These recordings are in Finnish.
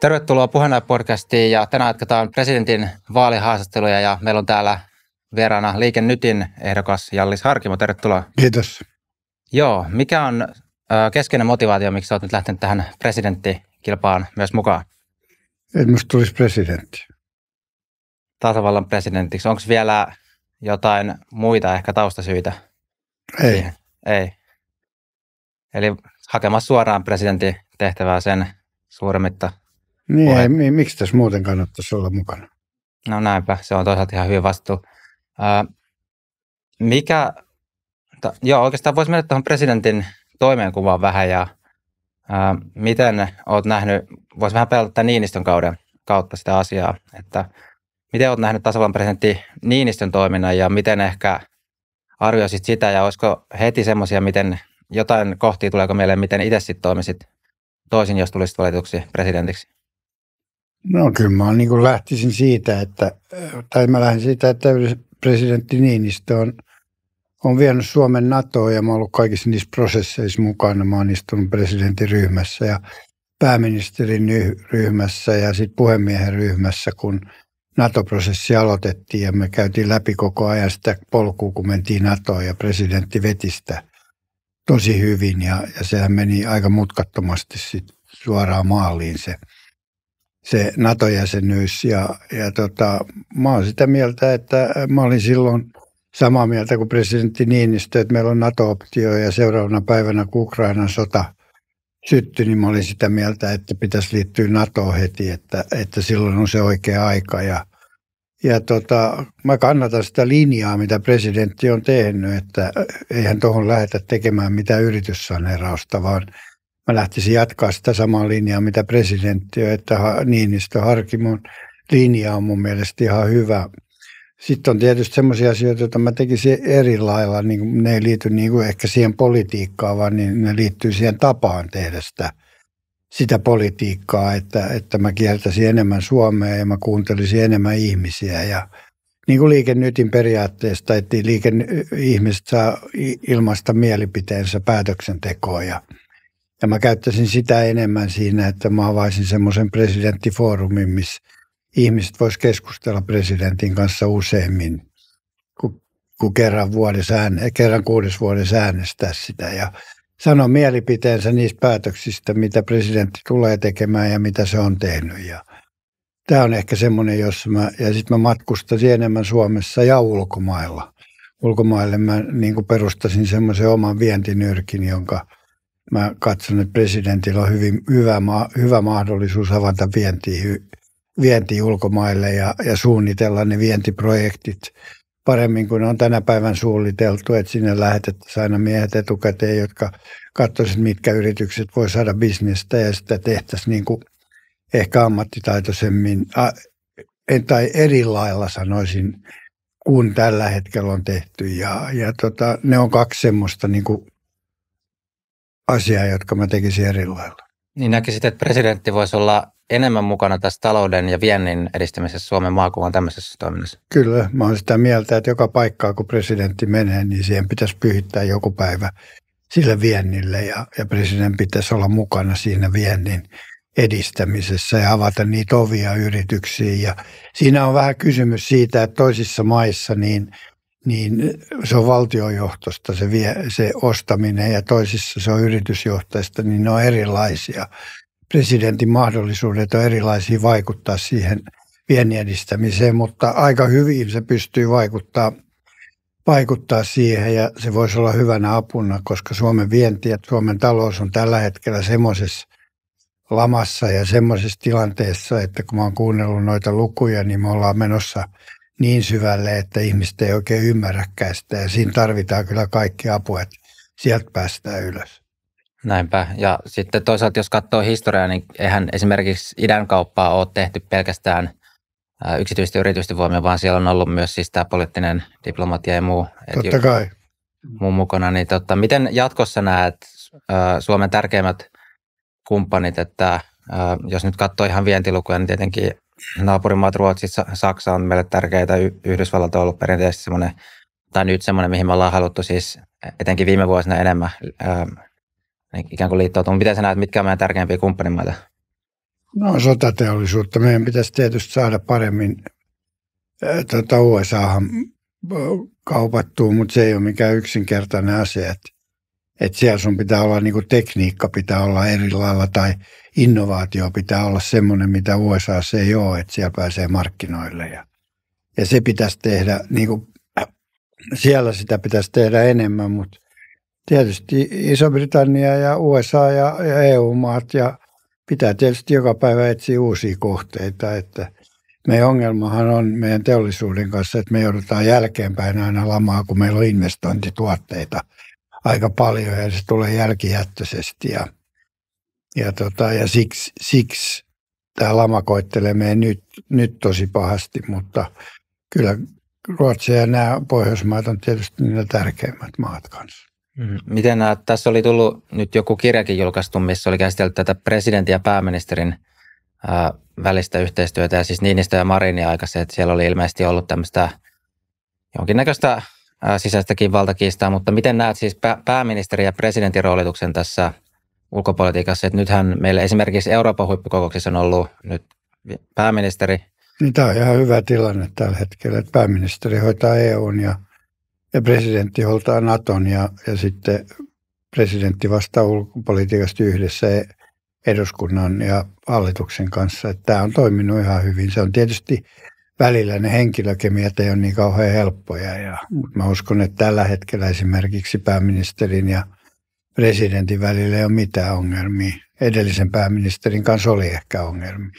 Tervetuloa Puheenjohtaja-podcastiin ja tänään jatketaan presidentin vaalihaastatteluja ja meillä on täällä vieraana Liike Nytin ehdokas Jallis Harkimo. Tervetuloa. Kiitos. Joo, mikä on keskeinen motivaatio, miksi olet nyt lähtenyt tähän presidenttikilpaan myös mukaan? Että minusta tulisi presidentti. Tasavallan presidentiksi. Onko vielä jotain muita ehkä taustasyitä? Ei. Ei. Eli hakemaan suoraan presidentin tehtävää sen suuremmitta niin, puhe. ei, miksi tässä muuten kannattaisi olla mukana? No näinpä, se on toisaalta ihan hyvä vastuu. Ää, mikä, ta, joo oikeastaan voisi mennä tuohon presidentin toimeenkuvaan vähän ja ää, miten olet nähnyt, voisi vähän pelata Niinistön kauden kautta sitä asiaa, että miten olet nähnyt tasavallan presidentti Niinistön toiminnan ja miten ehkä arvioisit sitä ja olisiko heti semmoisia, miten jotain kohtia tuleeko mieleen, miten itse sitten toimisit toisin, jos tulisit valituksi presidentiksi? No kyllä mä niin lähtisin siitä, että, tai mä lähden siitä, että presidentti Niinistö on, on vienyt Suomen NATOon ja mä oon ollut kaikissa niissä prosesseissa mukana. Mä oon istunut presidentin ryhmässä ja pääministerin ryhmässä ja sitten puhemiehen ryhmässä, kun NATO-prosessi aloitettiin ja me käytiin läpi koko ajan sitä polkua, kun mentiin NATOon ja presidentti veti sitä tosi hyvin ja, ja sehän meni aika mutkattomasti sitten suoraan maaliin se – se NATO-jäsenyys. Ja, ja tota, mä olen sitä mieltä, että mä olin silloin samaa mieltä kuin presidentti Niinistö, että meillä on NATO-optio ja seuraavana päivänä, kun Ukrainan sota syttyi, niin mä olin sitä mieltä, että pitäisi liittyä NATO heti, että, että silloin on se oikea aika. Ja, ja tota, mä kannatan sitä linjaa, mitä presidentti on tehnyt, että eihän tuohon lähdetä tekemään mitään yrityssaneerausta, vaan – mä lähtisin jatkaa sitä samaa linjaa, mitä presidentti on, että Niinistö Harkimon linja on mun mielestä ihan hyvä. Sitten on tietysti sellaisia asioita, joita mä tekisin eri lailla. Niin ne ei liity niin kuin ehkä siihen politiikkaan, vaan niin ne liittyy siihen tapaan tehdä sitä, sitä politiikkaa, että, että mä kieltäisin enemmän Suomea ja mä kuuntelisin enemmän ihmisiä. Ja niin kuin liikennytin periaatteesta, että liiken, ihmiset saa ilmaista mielipiteensä päätöksentekoon ja – ja mä käyttäisin sitä enemmän siinä, että mä avaisin semmoisen presidenttifoorumin, missä ihmiset vois keskustella presidentin kanssa useammin, kun, kun kerran, vuodessa ääne, kerran kuudes vuodessa äänestää sitä. Ja sanoa mielipiteensä niistä päätöksistä, mitä presidentti tulee tekemään ja mitä se on tehnyt. Ja tämä on ehkä semmoinen, jossa mä, ja sitten mä matkustaisin enemmän Suomessa ja ulkomailla. Ulkomaille mä niin perustasin semmoisen oman vientinyrkin, jonka – Mä katson, että presidentillä on hyvin, hyvä, hyvä mahdollisuus avata vienti vienti ulkomaille ja, ja suunnitella ne vientiprojektit paremmin kuin on tänä päivän suunniteltu, että sinne lähetettäisiin aina miehet etukäteen, jotka katsoisivat, mitkä yritykset voi saada bisnestä ja sitä tehtäisiin niin kuin ehkä ammattitaitoisemmin, tai eri lailla sanoisin, kun tällä hetkellä on tehty. Ja, ja tota, ne on kaksi semmoista niin kuin asiaa, jotka mä tekisin eri lailla. Niin näkisit, että presidentti voisi olla enemmän mukana tässä talouden ja viennin edistämisessä Suomen maakuvan tämmöisessä toiminnassa? Kyllä, mä oon sitä mieltä, että joka paikkaa kun presidentti menee, niin siihen pitäisi pyhittää joku päivä sille viennille ja, ja presidentti pitäisi olla mukana siinä viennin edistämisessä ja avata niitä ovia yrityksiin. Ja siinä on vähän kysymys siitä, että toisissa maissa niin – niin eh, se on valtiojohtosta se, vie, se ostaminen ja toisissa se on yritysjohtajista, niin ne on erilaisia. Presidentin mahdollisuudet on erilaisia vaikuttaa siihen viennin mutta aika hyvin se pystyy vaikuttaa, vaikuttaa siihen ja se voisi olla hyvänä apuna, koska Suomen vienti ja Suomen talous on tällä hetkellä semmoisessa lamassa ja semmoisessa tilanteessa, että kun mä oon kuunnellut noita lukuja, niin me ollaan menossa – niin syvälle, että ihmiset ei oikein ymmärräkään sitä. Ja siinä tarvitaan kyllä kaikki apu, että sieltä päästään ylös. Näinpä. Ja sitten toisaalta, jos katsoo historiaa, niin eihän esimerkiksi idän kauppaa ole tehty pelkästään äh, yksityisten yritysten voimia, vaan siellä on ollut myös siis tämä poliittinen diplomatia ja muu. Totta kai. Muun mukana. Niin totta, miten jatkossa näet äh, Suomen tärkeimmät kumppanit, että äh, jos nyt katsoo ihan vientilukuja, niin tietenkin naapurimaat Ruotsissa, Saksa on meille tärkeitä. Yhdysvallat on ollut perinteisesti semmoinen, tai nyt semmoinen, mihin me ollaan haluttu siis etenkin viime vuosina enemmän ähm, niin ikään kuin liittoutua. Miten sä näet, mitkä on meidän tärkeimpiä kumppanimaita? No sotateollisuutta. Meidän pitäisi tietysti saada paremmin äh, tuota USAhan äh, kaupattua, mutta se ei ole mikään yksinkertainen asia. Että et siellä sun pitää olla, niin tekniikka pitää olla eri lailla tai – innovaatio pitää olla semmoinen, mitä USA se ei ole, että siellä pääsee markkinoille. Ja, ja se pitäisi tehdä, niin kuin, siellä sitä pitäisi tehdä enemmän, mutta tietysti Iso-Britannia ja USA ja, ja EU-maat ja pitää tietysti joka päivä etsiä uusia kohteita, että meidän ongelmahan on meidän teollisuuden kanssa, että me joudutaan jälkeenpäin aina lamaa, kun meillä on investointituotteita aika paljon ja se tulee jälkijättöisesti ja – ja, tota, ja siksi, siksi tämä lama koittelee meidän nyt, nyt tosi pahasti, mutta kyllä Ruotsi ja nämä Pohjoismaat on tietysti ne tärkeimmät maat kanssa. Mm-hmm. Miten nämä, tässä oli tullut nyt joku kirjakin julkaistu, missä oli käsitelty tätä presidentin ja pääministerin ää, välistä yhteistyötä, ja siis Niinistö ja Marinin että siellä oli ilmeisesti ollut tämmöistä jonkinnäköistä ää, sisäistäkin valtakiistaa, mutta miten näet siis pää, pääministeri ja presidentin roolituksen tässä – ulkopolitiikassa. Että nythän meillä esimerkiksi Euroopan huippukokouksessa on ollut nyt pääministeri. Niin tämä on ihan hyvä tilanne tällä hetkellä, että pääministeri hoitaa EUn ja, ja presidentti hoitaa Naton ja, ja sitten presidentti vastaa ulkopolitiikasta yhdessä e- eduskunnan ja hallituksen kanssa. Että tämä on toiminut ihan hyvin. Se on tietysti välillä ne henkilökemiat ei ole niin kauhean helppoja. Ja, mutta mä uskon, että tällä hetkellä esimerkiksi pääministerin ja – presidentin välillä ei ole mitään ongelmia. Edellisen pääministerin kanssa oli ehkä ongelmia.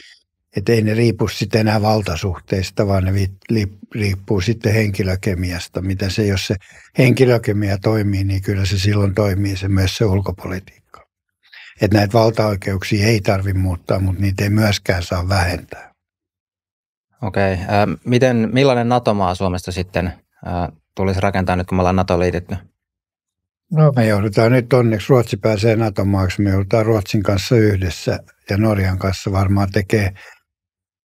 Että ei ne riipu sitten enää valtasuhteista, vaan ne riippuu sitten henkilökemiasta. Mitä se, jos se henkilökemia toimii, niin kyllä se silloin toimii se myös se ulkopolitiikka. Että näitä valtaoikeuksia ei tarvi muuttaa, mutta niitä ei myöskään saa vähentää. Okei. Okay. Miten, millainen NATO-maa Suomesta sitten tulisi rakentaa nyt, kun me ollaan NATO liitetty? No me joudutaan nyt onneksi, Ruotsi pääsee NATO-maaksi, me joudutaan Ruotsin kanssa yhdessä ja Norjan kanssa varmaan tekee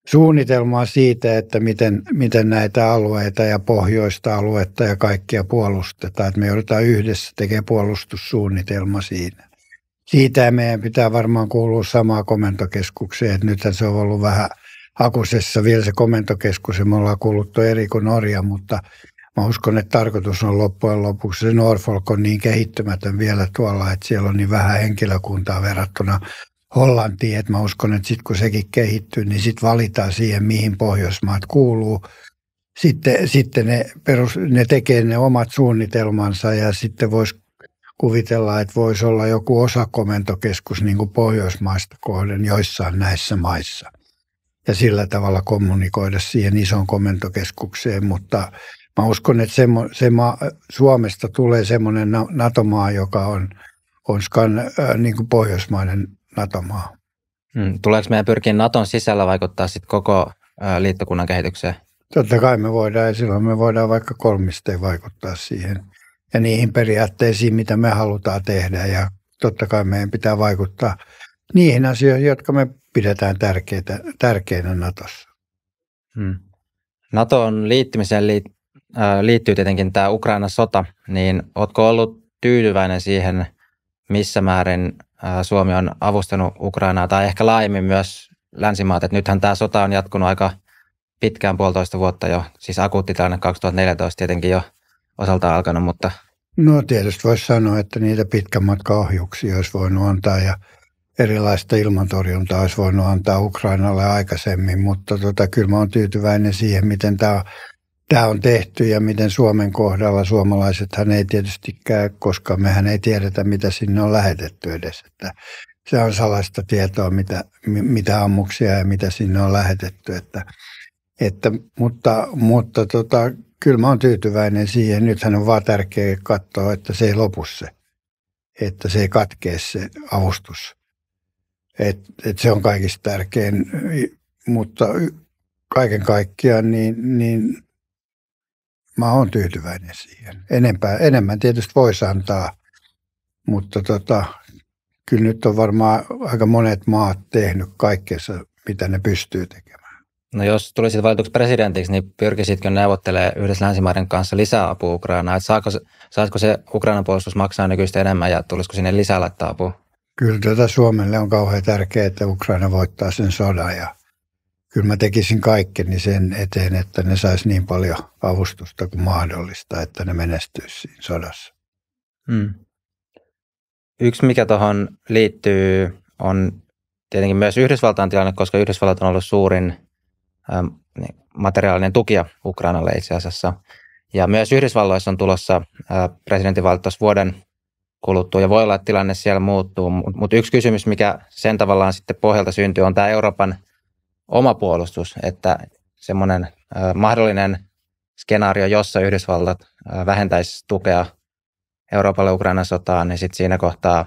suunnitelmaa siitä, että miten, miten näitä alueita ja pohjoista aluetta ja kaikkia puolustetaan. Että me joudutaan yhdessä tekemään puolustussuunnitelma siinä. Siitä meidän pitää varmaan kuulua samaa komentokeskukseen, että nythän se on ollut vähän hakusessa vielä se komentokeskus ja me ollaan kuuluttu eri kuin Norja, mutta – Mä uskon, että tarkoitus on loppujen lopuksi. Se Norfolk on niin kehittymätön vielä tuolla, että siellä on niin vähän henkilökuntaa verrattuna Hollantiin. Että mä uskon, että sitten kun sekin kehittyy, niin sitten valitaan siihen, mihin Pohjoismaat kuuluu sitten, sitten ne, perus, ne tekee ne omat suunnitelmansa ja sitten voisi kuvitella, että voisi olla joku osakomentokeskus niin kuin Pohjoismaista kohden joissain näissä maissa. Ja sillä tavalla kommunikoida siihen isoon komentokeskukseen, mutta Mä uskon, että se, se maa, Suomesta tulee semmoinen NATO-maa, joka on, on skan, äh, niin kuin pohjoismainen NATO-maa. Mm, tuleeko meidän pyrkiä Naton sisällä vaikuttaa sitten koko äh, liittokunnan kehitykseen? Totta kai me voidaan ja silloin me voidaan vaikka kolmisteen vaikuttaa siihen ja niihin periaatteisiin, mitä me halutaan tehdä ja totta kai meidän pitää vaikuttaa niihin asioihin, jotka me pidetään tärkeitä, tärkeinä Natossa. Hmm. Naton liittymiseen liit- liittyy tietenkin tämä Ukrainan sota, niin oletko ollut tyytyväinen siihen, missä määrin Suomi on avustanut Ukrainaa tai ehkä laajemmin myös länsimaat? että nythän tämä sota on jatkunut aika pitkään puolitoista vuotta jo, siis akuutti tilanne 2014 tietenkin jo osaltaan alkanut, mutta... No tietysti voisi sanoa, että niitä pitkän matkan ohjuksia olisi voinut antaa ja erilaista ilmantorjuntaa olisi voinut antaa Ukrainalle aikaisemmin, mutta tota, kyllä mä olen tyytyväinen siihen, miten tämä tämä on tehty ja miten Suomen kohdalla suomalaisethan ei käy, koska mehän ei tiedetä, mitä sinne on lähetetty edes. Että se on salaista tietoa, mitä, mitä ammuksia ja mitä sinne on lähetetty. Että, että, mutta mutta tota, kyllä mä oon tyytyväinen siihen. Nythän on vaan tärkeää katsoa, että se ei lopu se, että se ei katkee se avustus. Et, et se on kaikista tärkein, mutta kaiken kaikkiaan niin, niin mä oon tyytyväinen siihen. Enempää, enemmän tietysti voisi antaa, mutta tota, kyllä nyt on varmaan aika monet maat tehnyt kaikkeessa, mitä ne pystyy tekemään. No jos tulisit valituksi presidentiksi, niin pyrkisitkö neuvottelemaan yhdessä länsimaiden kanssa lisää apua Ukrainaan? saako, saisiko se Ukrainan puolustus maksaa nykyistä enemmän ja tulisiko sinne lisää laittaa apua? Kyllä tätä Suomelle on kauhean tärkeää, että Ukraina voittaa sen sodan ja kyllä mä tekisin kaikkeni sen eteen, että ne sais niin paljon avustusta kuin mahdollista, että ne menestyisi siinä sodassa. Hmm. Yksi, mikä tuohon liittyy, on tietenkin myös Yhdysvaltain tilanne, koska Yhdysvallat on ollut suurin ähm, materiaalinen tukija Ukrainalle itse asiassa. Ja myös Yhdysvalloissa on tulossa äh, presidentinvaltaus vuoden kuluttua ja voi olla, että tilanne siellä muuttuu. Mutta mut yksi kysymys, mikä sen tavallaan sitten pohjalta syntyy, on tämä Euroopan oma puolustus, että semmoinen mahdollinen skenaario, jossa Yhdysvallat vähentäisi tukea Euroopalle Ukrainan sotaan, niin sitten siinä kohtaa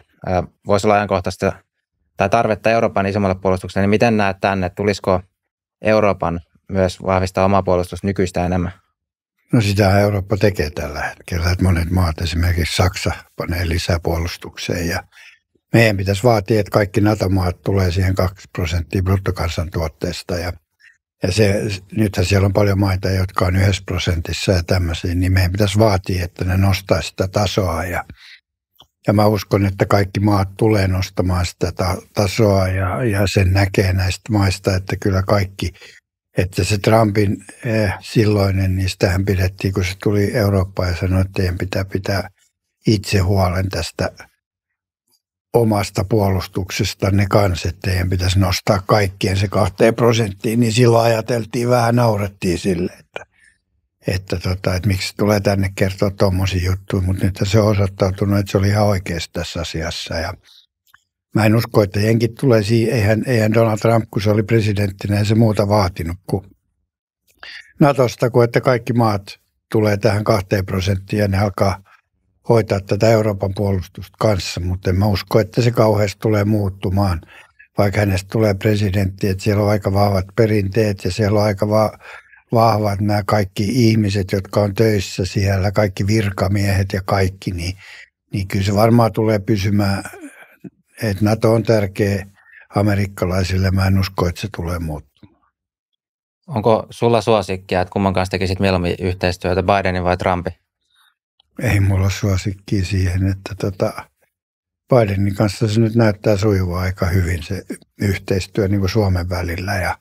voisi olla ajankohtaista tai tarvetta Euroopan isommalle puolustukselle, niin miten näet tänne, tulisiko Euroopan myös vahvistaa omaa puolustusta nykyistä enemmän? No sitä Eurooppa tekee tällä hetkellä, että monet maat, esimerkiksi Saksa, panee puolustukseen ja meidän pitäisi vaatia, että kaikki NATO-maat tulee siihen 2 prosenttia bruttokansantuotteesta. Ja, ja se, nythän siellä on paljon maita, jotka on yhdessä prosentissa ja tämmöisiä, niin meidän pitäisi vaatia, että ne nostaa sitä tasoa. Ja, ja mä uskon, että kaikki maat tulee nostamaan sitä ta- tasoa ja, ja sen näkee näistä maista, että kyllä kaikki että se Trumpin eh, silloinen, niin sitähän pidettiin, kun se tuli Eurooppaan ja sanoi, että teidän pitää pitää itse huolen tästä omasta puolustuksesta ne kanssa, että teidän pitäisi nostaa kaikkien se kahteen prosenttiin, niin silloin ajateltiin vähän, naurettiin sille, että, että, tota, että miksi tulee tänne kertoa tuommoisia juttuja, mutta nyt se on osoittautunut, että se oli ihan oikeassa tässä asiassa ja Mä en usko, että jenkit tulee siihen, eihän, eihän Donald Trump, kun se oli presidenttinä, ei se muuta vaatinut kuin Natosta, kuin että kaikki maat tulee tähän kahteen prosenttiin ja ne alkaa hoitaa tätä Euroopan puolustusta kanssa, mutta en mä usko, että se kauheasti tulee muuttumaan, vaikka hänestä tulee presidentti, että siellä on aika vahvat perinteet ja siellä on aika va- vahvat nämä kaikki ihmiset, jotka on töissä siellä, kaikki virkamiehet ja kaikki, niin, niin kyllä se varmaan tulee pysymään, että NATO on tärkeä amerikkalaisille, mä en usko, että se tulee muuttumaan. Onko sulla suosikkia, että kumman kanssa tekisit mieluummin yhteistyötä, Bidenin vai Trumpin? ei mulla suosikki siihen, että tota, Bidenin kanssa se nyt näyttää sujuvaa aika hyvin se yhteistyö niin kuin Suomen välillä ja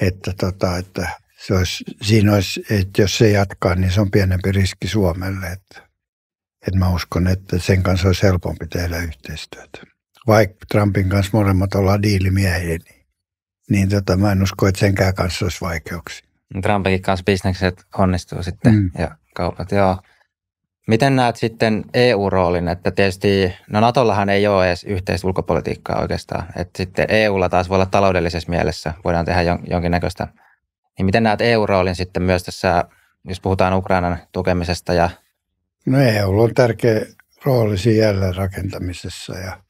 että, tota, että se olisi, siinä olisi, että jos se jatkaa, niin se on pienempi riski Suomelle. Että, että mä uskon, että sen kanssa olisi helpompi tehdä yhteistyötä. Vaikka Trumpin kanssa molemmat ollaan diilimiehiä, niin, niin tota, mä en usko, että senkään kanssa olisi vaikeuksia. Trumpinkin kanssa bisnekset onnistuu sitten mm. ja kaupat, joo. Miten näet sitten EU-roolin, että tietysti, no Natollahan ei ole edes yhteistä ulkopolitiikkaa oikeastaan, että sitten EUlla taas voi olla taloudellisessa mielessä, voidaan tehdä jonkinnäköistä. Niin miten näet EU-roolin sitten myös tässä, jos puhutaan Ukrainan tukemisesta ja... No EU on tärkeä rooli siinä rakentamisessa ja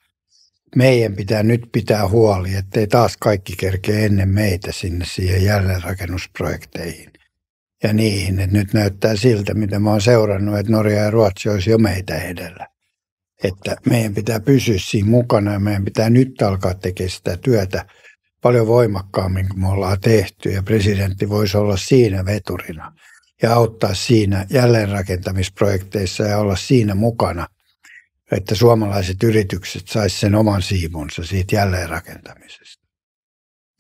meidän pitää nyt pitää huoli, ettei taas kaikki kerkeä ennen meitä sinne siihen jälleenrakennusprojekteihin ja niihin. että nyt näyttää siltä, mitä mä oon seurannut, että Norja ja Ruotsi olisi jo meitä edellä. Että meidän pitää pysyä siinä mukana ja meidän pitää nyt alkaa tekemään sitä työtä paljon voimakkaammin kuin me ollaan tehty. Ja presidentti voisi olla siinä veturina ja auttaa siinä jälleenrakentamisprojekteissa ja olla siinä mukana, että suomalaiset yritykset saisivat sen oman siivunsa siitä jälleenrakentamisesta.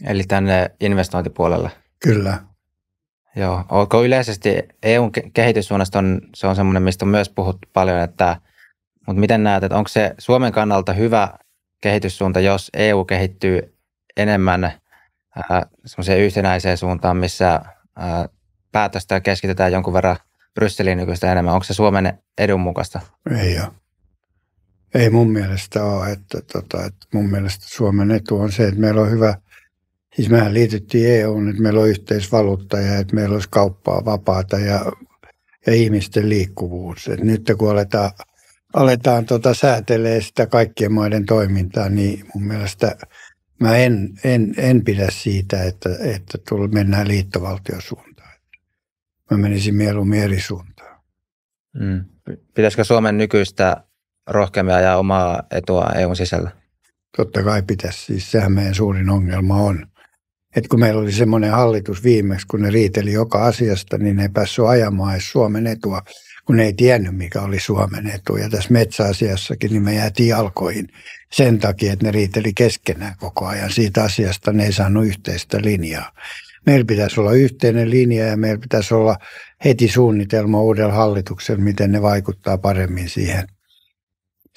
Eli tänne investointipuolelle? Kyllä. Joo, okay. Yleisesti EUn kehityssuunnasta on, se on semmoinen, mistä on myös puhuttu paljon, että, mutta miten näet, että onko se Suomen kannalta hyvä kehityssuunta, jos EU kehittyy enemmän äh, semmoiseen yhtenäiseen suuntaan, missä äh, päätöstä keskitetään jonkun verran Brysselin nykyistä enemmän. Onko se Suomen edun mukaista? Ei ole. Ei mun mielestä ole. Että, tota, että mun mielestä Suomen etu on se, että meillä on hyvä Siis mehän liityttiin EUun, että meillä on yhteisvaluutta ja että meillä olisi kauppaa vapaata ja, ja ihmisten liikkuvuus. Et nyt kun aletaan, aletaan tota säätelee sitä kaikkien maiden toimintaa, niin mun mielestä mä en, en, en pidä siitä, että, että tulla, mennään liittovaltiosuuntaan. Mä menisin mieluummin eri suuntaan. Mm. Pitäisikö Suomen nykyistä rohkeammin ajaa omaa etua EUn sisällä? Totta kai pitäisi. Siis sehän meidän suurin ongelma on että kun meillä oli semmoinen hallitus viimeksi, kun ne riiteli joka asiasta, niin ne ei päässyt ajamaan edes Suomen etua, kun ne ei tiennyt, mikä oli Suomen etu. Ja tässä metsäasiassakin niin me jäätiin alkoihin sen takia, että ne riiteli keskenään koko ajan. Siitä asiasta ne ei saanut yhteistä linjaa. Meillä pitäisi olla yhteinen linja ja meillä pitäisi olla heti suunnitelma uudella hallituksella, miten ne vaikuttaa paremmin siihen,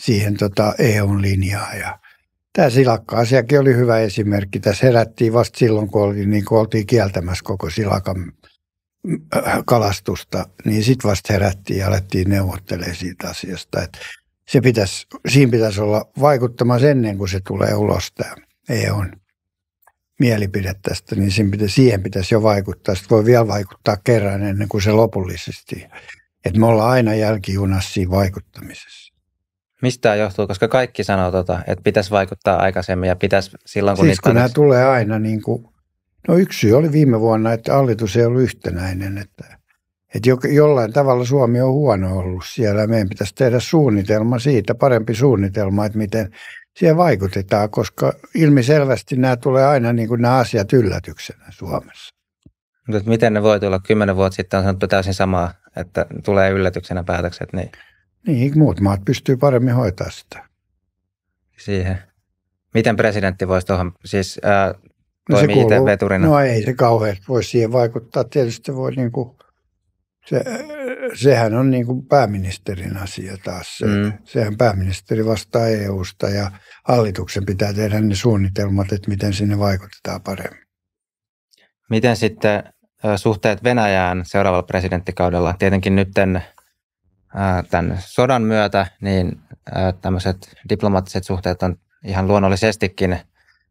siihen tota eu linjaan. Tämä silakka-asiakin oli hyvä esimerkki. Tässä herättiin vasta silloin, kun, oli, niin kun oltiin kieltämässä koko silakan äh, kalastusta, niin sitten vasta herättiin ja alettiin neuvottelemaan siitä asiasta. että se pitäisi, siinä pitäisi olla vaikuttamassa ennen kuin se tulee ulos tämä EUn mielipide tästä, niin siihen pitäisi, siihen pitäisi jo vaikuttaa. Sitten voi vielä vaikuttaa kerran ennen kuin se lopullisesti. että me ollaan aina jälkijunassa siinä vaikuttamisessa. Mistä tämä johtuu? Koska kaikki sanoo, tota, että pitäisi vaikuttaa aikaisemmin ja pitäisi silloin, kun siis niitä kun nämä tulee aina niin kuin, no yksi syy oli viime vuonna, että hallitus ei ollut yhtenäinen, että, että jo, jollain tavalla Suomi on huono ollut siellä. Meidän pitäisi tehdä suunnitelma siitä, parempi suunnitelma, että miten siihen vaikutetaan, koska ilmiselvästi nämä tulee aina niin kuin nämä asiat yllätyksenä Suomessa. Mutta miten ne voi tulla? Kymmenen vuotta sitten on sanottu täysin samaa, että tulee yllätyksenä päätökset. Niin niin, muut maat pystyy paremmin hoitaa sitä. Siihen. Miten presidentti voisi tuohon, siis ää, äh, no se kuuluu, veturina? No ei se kauhean voi siihen vaikuttaa. Tietysti voi niin kuin, se, sehän on niin kuin pääministerin asia taas. mm. Sehän pääministeri vastaa EUsta ja hallituksen pitää tehdä ne suunnitelmat, että miten sinne vaikutetaan paremmin. Miten sitten äh, suhteet Venäjään seuraavalla presidenttikaudella? Tietenkin nytten tämän sodan myötä, niin tämmöiset diplomaattiset suhteet on ihan luonnollisestikin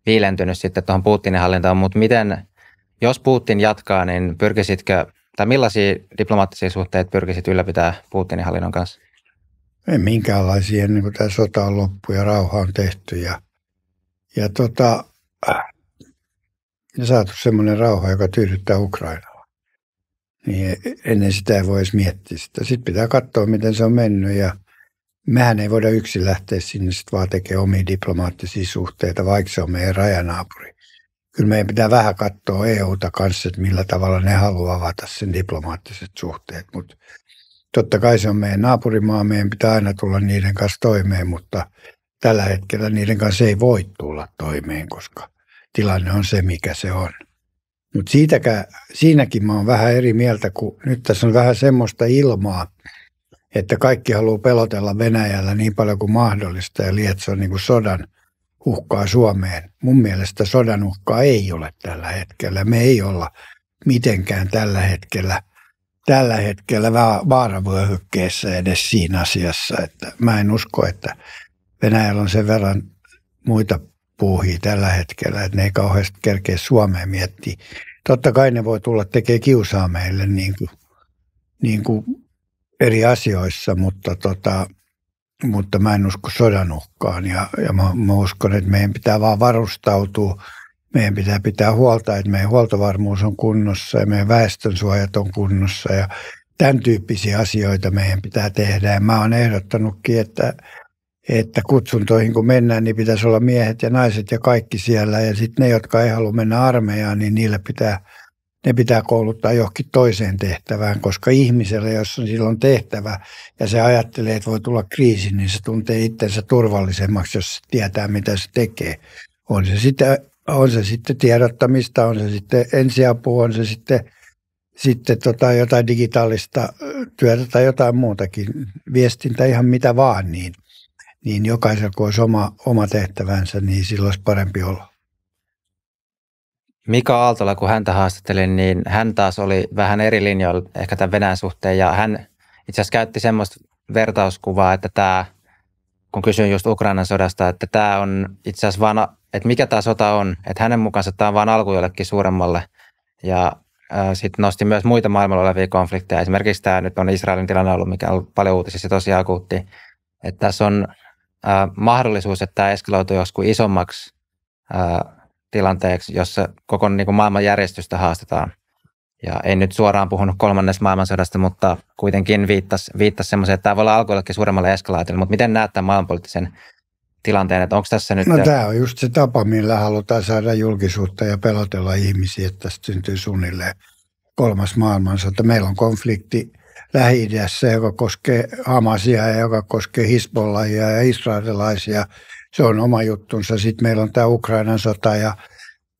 viilentynyt sitten tuohon Putinin hallintaan, mutta miten, jos Putin jatkaa, niin pyrkisitkö, tai millaisia diplomaattisia suhteita pyrkisit ylläpitää Putinin hallinnon kanssa? Ei minkäänlaisia, ennen kuin tämä sota on loppu ja rauha on tehty. Ja, ja tota, ja äh, saatu semmoinen rauha, joka tyydyttää Ukrainaa niin ennen sitä ei voi edes miettiä sitä. Sitten pitää katsoa, miten se on mennyt ja mehän ei voida yksin lähteä sinne sit vaan tekemään omia diplomaattisia suhteita, vaikka se on meidän rajanaapuri. Kyllä meidän pitää vähän katsoa EUta kanssa, että millä tavalla ne haluaa avata sen diplomaattiset suhteet, mutta totta kai se on meidän naapurimaa, meidän pitää aina tulla niiden kanssa toimeen, mutta tällä hetkellä niiden kanssa ei voi tulla toimeen, koska tilanne on se, mikä se on. Mutta siinäkin mä oon vähän eri mieltä, kun nyt tässä on vähän semmoista ilmaa, että kaikki haluaa pelotella Venäjällä niin paljon kuin mahdollista ja lietsoa niin kuin sodan uhkaa Suomeen. Mun mielestä sodan uhkaa ei ole tällä hetkellä. Me ei olla mitenkään tällä hetkellä tällä hetkellä vaaravyöhykkeessä edes siinä asiassa. Että mä en usko, että Venäjällä on sen verran muita puuhii tällä hetkellä, että ne ei kauheasti kerkeä Suomeen miettiä. Totta kai ne voi tulla tekemään kiusaa meille niin kuin, niin kuin eri asioissa, mutta, tota, mutta mä en usko sodan uhkaan ja, ja mä, mä uskon, että meidän pitää vaan varustautua. Meidän pitää pitää huolta, että meidän huoltovarmuus on kunnossa ja meidän väestönsuojat on kunnossa ja tämän tyyppisiä asioita meidän pitää tehdä. Ja mä oon ehdottanutkin, että että kutsuntoihin kun mennään, niin pitäisi olla miehet ja naiset ja kaikki siellä. Ja sitten ne, jotka ei halua mennä armeijaan, niin niille pitää, ne pitää kouluttaa johonkin toiseen tehtävään, koska ihmisellä, jos on silloin tehtävä ja se ajattelee, että voi tulla kriisi, niin se tuntee itsensä turvallisemmaksi, jos se tietää, mitä se tekee. On se, sitä, on se sitten tiedottamista, on se sitten ensiapu, on se sitten, sitten tota jotain digitaalista työtä tai jotain muutakin, viestintä ihan mitä vaan, niin – niin jokaisella kun olisi oma, oma tehtävänsä, niin silloin olisi parempi olla. Mika Aaltola, kun häntä haastattelin, niin hän taas oli vähän eri linjoilla ehkä tämän Venäjän suhteen ja hän itse asiassa käytti semmoista vertauskuvaa, että tämä, kun kysyin just Ukrainan sodasta, että tämä on itse asiassa vaan, että mikä tämä sota on, että hänen mukaansa tämä on vaan alku jollekin suuremmalle ja sitten nosti myös muita maailmalla olevia konflikteja. Esimerkiksi tämä nyt on Israelin tilanne ollut, mikä on ollut paljon uutisissa tosi akuutti. Että tässä on äh, mahdollisuus, että tämä eskaloituu joskus isommaksi äh, tilanteeksi, jossa koko niin kuin maailman järjestystä haastetaan. Ja en nyt suoraan puhunut kolmannesta maailmansodasta, mutta kuitenkin viittasi, viittasi semmoiseen, että tämä voi olla alkuillekin suuremmalle eskalaatiolle. Mutta miten näet tämän maailmanpoliittisen tilanteen, että onko tässä nyt... No tämä on just se tapa, millä halutaan saada julkisuutta ja pelotella ihmisiä, että tästä syntyy suunnilleen kolmas maailmansota. Meillä on konflikti lähi joka koskee Hamasia ja joka koskee Hisbollahia ja israelilaisia. Se on oma juttunsa. Sitten meillä on tämä Ukrainan sota ja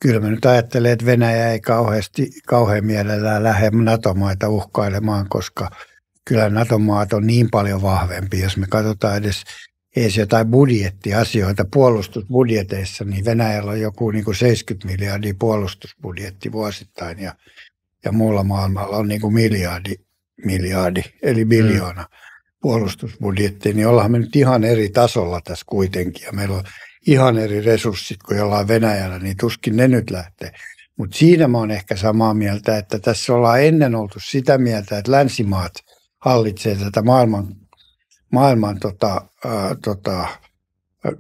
kyllä mä nyt ajattelen, että Venäjä ei kauheasti, kauhean mielellään lähde NATO-maita uhkailemaan, koska kyllä NATO-maat on niin paljon vahvempi. Jos me katsotaan edes edes jotain budjettiasioita puolustusbudjeteissa, niin Venäjällä on joku niin kuin 70 miljardia puolustusbudjetti vuosittain ja, ja muulla maailmalla on niin kuin miljardi miljardi, eli biljoona mm. puolustusbudjetti, niin ollaan me nyt ihan eri tasolla tässä kuitenkin. Ja meillä on ihan eri resurssit kuin jollain Venäjällä, niin tuskin ne nyt lähtee. Mutta siinä mä oon ehkä samaa mieltä, että tässä ollaan ennen oltu sitä mieltä, että länsimaat hallitsee tätä maailman, maailman tota, äh, tota,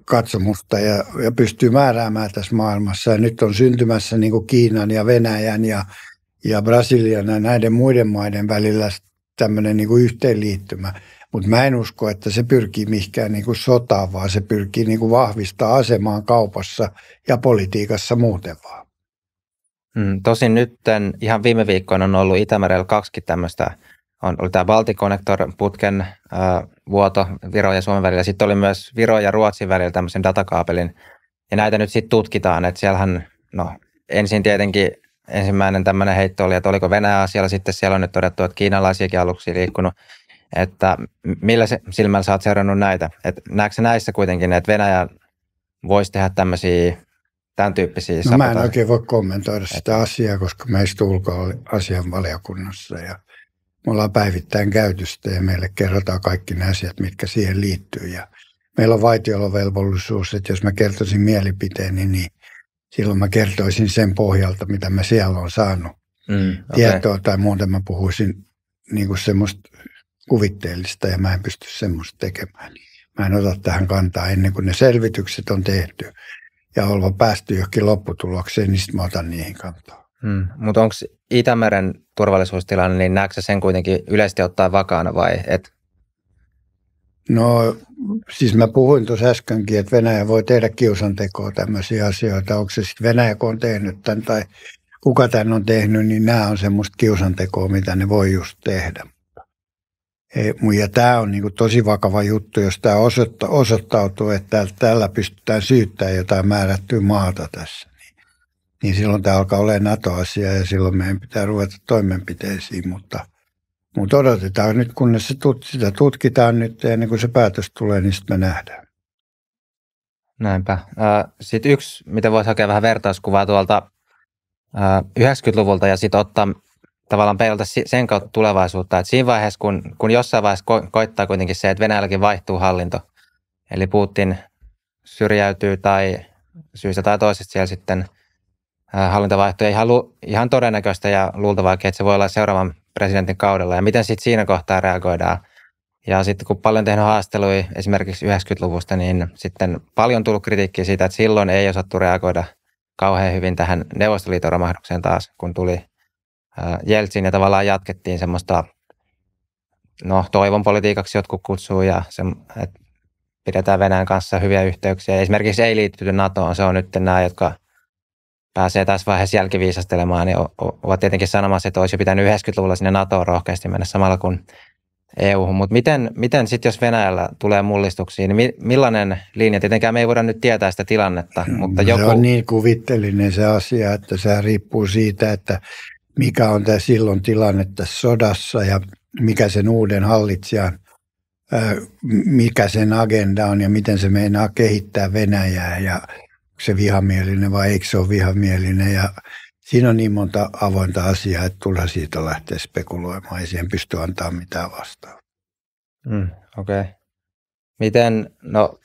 katsomusta ja, ja pystyy määräämään tässä maailmassa. Ja nyt on syntymässä niin Kiinan ja Venäjän ja, ja Brasilian ja näiden muiden maiden välillä tämmöinen niin yhteenliittymä. Mutta mä en usko, että se pyrkii mihinkään niin kuin sotaan, vaan se pyrkii niin kuin vahvistaa asemaan kaupassa ja politiikassa muuten vaan. Mm, tosin nyt tämän, ihan viime viikkoina on ollut Itämerellä kaksi tämmöistä, on, oli tämä Balticonnector-putken äh, vuoto Viro ja Suomen välillä. Sitten oli myös Viro ja Ruotsin välillä tämmöisen datakaapelin. Ja näitä nyt sitten tutkitaan, että siellähän, no ensin tietenkin ensimmäinen tämmöinen heitto oli, että oliko Venäjä siellä sitten, siellä on nyt todettu, että kiinalaisiakin aluksia liikkunut, että millä se, silmällä sä oot seurannut näitä? Että näetkö näissä kuitenkin, että Venäjä voisi tehdä tämmöisiä tämän tyyppisiä no, Mä en oikein voi kommentoida sitä asiaa, koska meistä ulkoa asian valiokunnassa ja me ollaan päivittäin käytöstä ja meille kerrotaan kaikki ne asiat, mitkä siihen liittyy. Ja meillä on vaitiolovelvollisuus, että jos mä kertoisin mielipiteeni, niin, niin silloin mä kertoisin sen pohjalta, mitä mä siellä on saanut mm, okay. tietoa tai muuten Mä puhuisin niin kuin semmoista kuvitteellista ja mä en pysty semmoista tekemään. Mä en ota tähän kantaa ennen kuin ne selvitykset on tehty ja olla päästy johonkin lopputulokseen, niin sitten mä otan niihin kantaa. Mm, mutta onko Itämeren turvallisuustilanne, niin näetkö sen kuitenkin yleisesti ottaen vakaana vai et No siis mä puhuin tuossa äskenkin, että Venäjä voi tehdä kiusantekoa tämmöisiä asioita. Onko se sitten Venäjä, kun on tehnyt tämän tai kuka tämän on tehnyt, niin nämä on semmoista kiusantekoa, mitä ne voi just tehdä. E, ja tämä on niin tosi vakava juttu, jos tämä osoitta, osoittautuu, että tällä pystytään syyttämään jotain määrättyä maata tässä. Niin, niin silloin tämä alkaa olemaan NATO-asia ja silloin meidän pitää ruveta toimenpiteisiin, mutta – mutta odotetaan nyt, kunnes se tut, sitä tutkitaan nyt ennen kuin se päätös tulee, niin sitten me nähdään. Näinpä. Sitten yksi, mitä voisi hakea vähän vertauskuvaa tuolta 90-luvulta ja sitten ottaa tavallaan peilata sen kautta tulevaisuutta. Et siinä vaiheessa, kun, kun jossain vaiheessa ko- koittaa kuitenkin se, että Venäjälläkin vaihtuu hallinto, eli Putin syrjäytyy tai syystä tai toisesta siellä sitten hallinto vaihtuu. ihan, lu- ihan todennäköistä ja luultavaa, että se voi olla seuraavan presidentin kaudella ja miten sitten siinä kohtaa reagoidaan. Ja sitten kun paljon tehnyt haasteluja esimerkiksi 90-luvusta, niin sitten paljon tullut kritiikkiä siitä, että silloin ei osattu reagoida kauhean hyvin tähän Neuvostoliiton romahdukseen taas, kun tuli Jeltsin ja tavallaan jatkettiin semmoista, no toivon politiikaksi jotkut kutsuu ja se, että pidetään Venäjän kanssa hyviä yhteyksiä. Esimerkiksi ei liittynyt NATOon, se on nyt nämä, jotka – pääsee taas vaiheessa jälkiviisastelemaan, niin ovat tietenkin sanomassa, että olisi jo pitänyt 90-luvulla sinne NATOon rohkeasti mennä samalla kuin eu Mutta miten, miten sitten, jos Venäjällä tulee mullistuksia, niin millainen linja? Tietenkään me ei voida nyt tietää sitä tilannetta, mm, mutta no joku... Se on niin kuvittelinen se asia, että se riippuu siitä, että mikä on tämä silloin tilanne tässä sodassa ja mikä sen uuden hallitsijan, mikä sen agenda on ja miten se meinaa kehittää Venäjää ja – se vihamielinen vai eikö se ole vihamielinen. Ja siinä on niin monta avointa asiaa, että turha siitä lähteä spekuloimaan. Ei siihen pysty antaa mitään vastaan. Mm, Okei. Okay. Miten, no